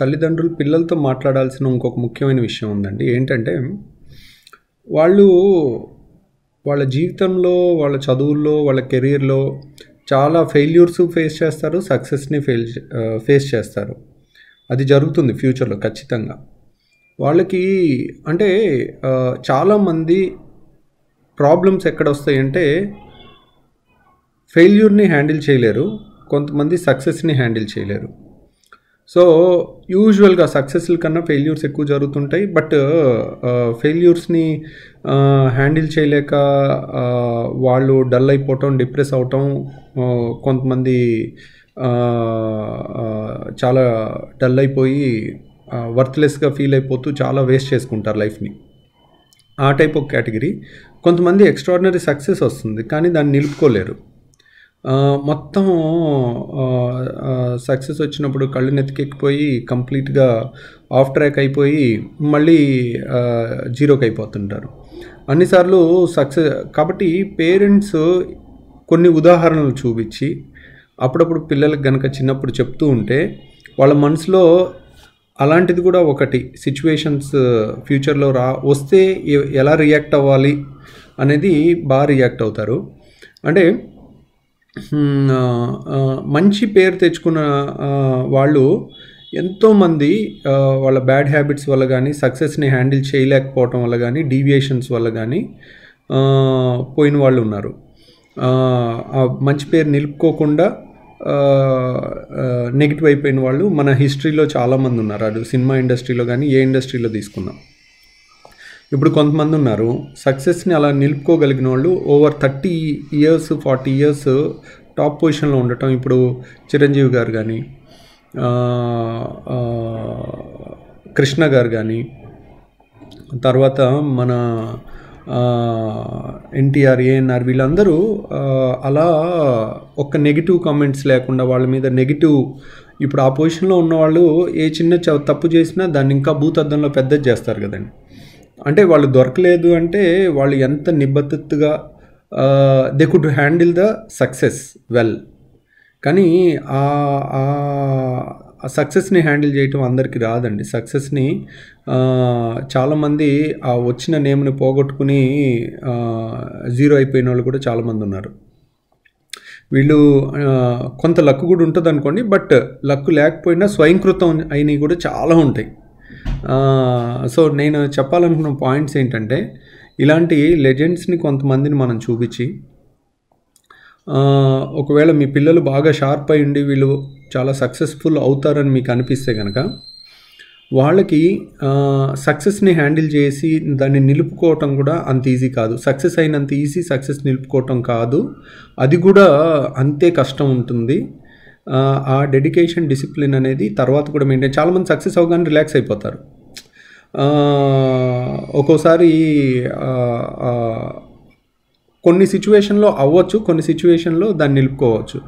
తల్లిదండ్రులు పిల్లలతో మాట్లాడాల్సిన ఇంకొక ముఖ్యమైన విషయం ఉందండి ఏంటంటే వాళ్ళు వాళ్ళ జీవితంలో వాళ్ళ చదువుల్లో వాళ్ళ కెరీర్లో చాలా ఫెయిల్యూర్స్ ఫేస్ చేస్తారు సక్సెస్ని ఫెయిల్ ఫేస్ చేస్తారు అది జరుగుతుంది ఫ్యూచర్లో ఖచ్చితంగా వాళ్ళకి అంటే చాలామంది ప్రాబ్లమ్స్ ఎక్కడ వస్తాయంటే ఫెయిల్యూర్ని హ్యాండిల్ చేయలేరు కొంతమంది సక్సెస్ని హ్యాండిల్ చేయలేరు సో యూజువల్గా సక్సెస్ల కన్నా ఫెయిల్యూర్స్ ఎక్కువ జరుగుతుంటాయి బట్ ఫెయిల్యూర్స్ని హ్యాండిల్ చేయలేక uh, వాళ్ళు డల్ అయిపోవటం డిప్రెస్ అవటం uh, కొంతమంది uh, చాలా డల్ అయిపోయి వర్త్లెస్గా ఫీల్ అయిపోతూ చాలా వేస్ట్ చేసుకుంటారు లైఫ్ని ఆ టైప్ ఒక కేటగిరీ కొంతమంది ఎక్స్ట్రాడినరీ సక్సెస్ వస్తుంది కానీ దాన్ని నిలుపుకోలేరు మొత్తం సక్సెస్ వచ్చినప్పుడు కళ్ళు నెత్తికెక్కిపోయి కంప్లీట్గా ఆఫ్ ట్రాక్ అయిపోయి మళ్ళీ జీరోకి అయిపోతుంటారు అన్నిసార్లు సక్సెస్ కాబట్టి పేరెంట్స్ కొన్ని ఉదాహరణలు చూపించి అప్పుడప్పుడు పిల్లలకు కనుక చిన్నప్పుడు చెప్తూ ఉంటే వాళ్ళ మనసులో అలాంటిది కూడా ఒకటి సిచ్యువేషన్స్ ఫ్యూచర్లో రా వస్తే ఎలా రియాక్ట్ అవ్వాలి అనేది బాగా రియాక్ట్ అవుతారు అంటే మంచి పేరు తెచ్చుకున్న వాళ్ళు ఎంతోమంది వాళ్ళ బ్యాడ్ హ్యాబిట్స్ వల్ల కానీ సక్సెస్ని హ్యాండిల్ చేయలేకపోవటం వల్ల కానీ డీవియేషన్స్ వల్ల కానీ పోయిన వాళ్ళు ఉన్నారు ఆ మంచి పేరు నిలుపుకోకుండా నెగిటివ్ అయిపోయిన వాళ్ళు మన హిస్టరీలో చాలామంది ఉన్నారు అది సినిమా ఇండస్ట్రీలో కానీ ఏ ఇండస్ట్రీలో తీసుకున్నాం ఇప్పుడు కొంతమంది ఉన్నారు సక్సెస్ని అలా నిలుపుకోగలిగిన వాళ్ళు over thirty years forty years top పొజిషన్లో ఉండటం ఇప్పుడు చిరంజీవి గారు కానీ కృష్ణ గారు కానీ తర్వాత మన ఎన్టీఆర్ ఏఎన్ఆర్ వీళ్ళందరూ అలా ఒక్క నెగిటివ్ కామెంట్స్ లేకుండా వాళ్ళ మీద నెగిటివ్ ఇప్పుడు ఆ పొజిషన్లో ఉన్నవాళ్ళు ఏ చిన్న తప్పు చేసినా దాన్ని ఇంకా భూతద్దంలో పెద్ద చేస్తారు కదండి అంటే వాళ్ళు దొరకలేదు అంటే వాళ్ళు ఎంత నిబద్ధతగా they could handle the success well కానీ ఆ సక్సెస్ని హ్యాండిల్ చేయటం అందరికీ రాదండి సక్సెస్ని చాలామంది ఆ వచ్చిన నేమ్ని పోగొట్టుకుని జీరో అయిపోయిన వాళ్ళు కూడా చాలామంది ఉన్నారు వీళ్ళు కొంత లక్ కూడా ఉంటుంది అనుకోండి బట్ లక్ లేకపోయినా స్వయంకృతం అయినవి కూడా చాలా ఉంటాయి సో నేను చెప్పాలనుకున్న పాయింట్స్ ఏంటంటే ఇలాంటి లెజెండ్స్ని కొంతమందిని మనం చూపించి ఒకవేళ మీ పిల్లలు బాగా షార్ప్ అయి ఉండి వీళ్ళు చాలా సక్సెస్ఫుల్ అవుతారని మీకు అనిపిస్తే కనుక వాళ్ళకి సక్సెస్ని హ్యాండిల్ చేసి దాన్ని నిలుపుకోవటం కూడా అంత ఈజీ కాదు సక్సెస్ అయినంత ఈజీ సక్సెస్ నిలుపుకోవటం కాదు అది కూడా అంతే కష్టం ఉంటుంది ఆ డెడికేషన్ డిసిప్లిన్ అనేది తర్వాత కూడా మెయింటైన్ చాలామంది సక్సెస్ అవగానే రిలాక్స్ అయిపోతారు ఒక్కోసారి కొన్ని సిచ్యువేషన్లో అవ్వచ్చు కొన్ని సిచ్యువేషన్లో దాన్ని నిలుపుకోవచ్చు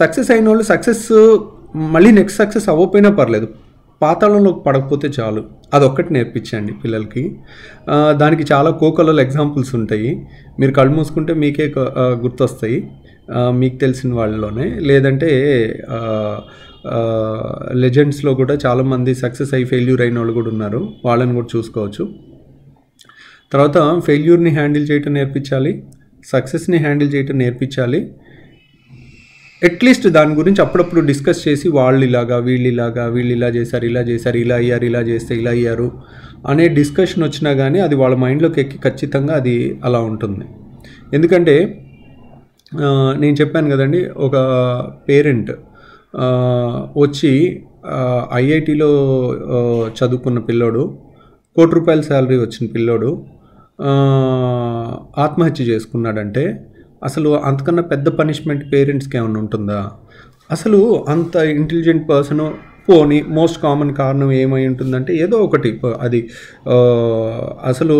సక్సెస్ అయిన వాళ్ళు సక్సెస్ మళ్ళీ నెక్స్ట్ సక్సెస్ అవ్వకపోయినా పర్లేదు పాతాళంలోకి పడకపోతే చాలు అదొక్కటి నేర్పించండి పిల్లలకి దానికి చాలా కోకలలో ఎగ్జాంపుల్స్ ఉంటాయి మీరు కళ్ళు మూసుకుంటే మీకే గుర్తొస్తాయి మీకు తెలిసిన వాళ్ళలోనే లేదంటే లెజెండ్స్లో కూడా చాలామంది సక్సెస్ అయ్యి ఫెయిల్యూర్ అయిన వాళ్ళు కూడా ఉన్నారు వాళ్ళని కూడా చూసుకోవచ్చు తర్వాత ఫెయిల్యూర్ని హ్యాండిల్ చేయటం నేర్పించాలి సక్సెస్ని హ్యాండిల్ చేయటం నేర్పించాలి అట్లీస్ట్ దాని గురించి అప్పుడప్పుడు డిస్కస్ చేసి వాళ్ళు ఇలాగా వీళ్ళు ఇలాగా వీళ్ళు ఇలా చేశారు ఇలా చేశారు ఇలా అయ్యారు ఇలా చేస్తే ఇలా అయ్యారు అనే డిస్కషన్ వచ్చినా కానీ అది వాళ్ళ మైండ్లోకి ఎక్కి ఖచ్చితంగా అది అలా ఉంటుంది ఎందుకంటే నేను చెప్పాను కదండి ఒక పేరెంట్ వచ్చి ఐఐటిలో చదువుకున్న పిల్లోడు కోటి రూపాయల శాలరీ వచ్చిన పిల్లోడు ఆత్మహత్య చేసుకున్నాడంటే అసలు అంతకన్నా పెద్ద పనిష్మెంట్ పేరెంట్స్కి ఏమైనా ఉంటుందా అసలు అంత ఇంటెలిజెంట్ పర్సన్ పోని మోస్ట్ కామన్ కారణం ఏమై ఉంటుందంటే ఏదో ఒకటి అది అసలు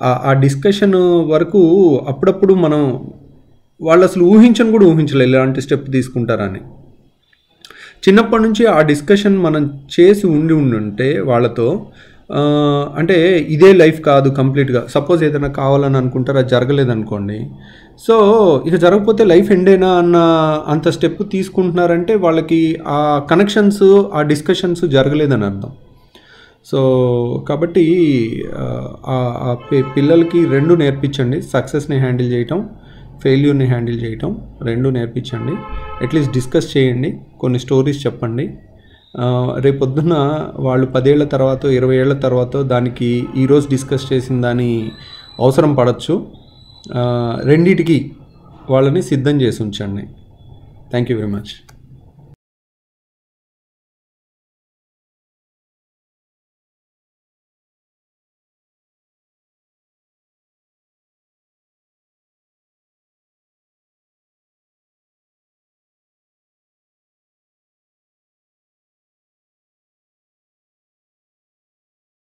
ఆ డిస్కషన్ వరకు అప్పుడప్పుడు మనం వాళ్ళు అసలు ఊహించని కూడా ఊహించలేదు ఇలాంటి స్టెప్ తీసుకుంటారని చిన్నప్పటి నుంచి ఆ డిస్కషన్ మనం చేసి ఉండి ఉండుంటే వాళ్ళతో అంటే ఇదే లైఫ్ కాదు కంప్లీట్గా సపోజ్ ఏదైనా కావాలని అనుకుంటారు అది జరగలేదనుకోండి సో ఇక జరగకపోతే లైఫ్ ఎండేనా అన్న అంత స్టెప్ తీసుకుంటున్నారంటే వాళ్ళకి ఆ కనెక్షన్స్ ఆ డిస్కషన్స్ జరగలేదని అర్థం సో కాబట్టి ఆ పిల్లలకి రెండు నేర్పించండి సక్సెస్ని హ్యాండిల్ చేయటం ఫెయిల్యూర్ని హ్యాండిల్ చేయటం రెండు నేర్పించండి అట్లీస్ట్ డిస్కస్ చేయండి కొన్ని స్టోరీస్ చెప్పండి రేపొద్దున వాళ్ళు పదేళ్ల తర్వాత ఇరవై ఏళ్ల తర్వాత దానికి ఈరోజు డిస్కస్ చేసిన దాని అవసరం పడచ్చు రెండిటికి వాళ్ళని సిద్ధం చేసి ఉంచండి థ్యాంక్ యూ వెరీ మచ్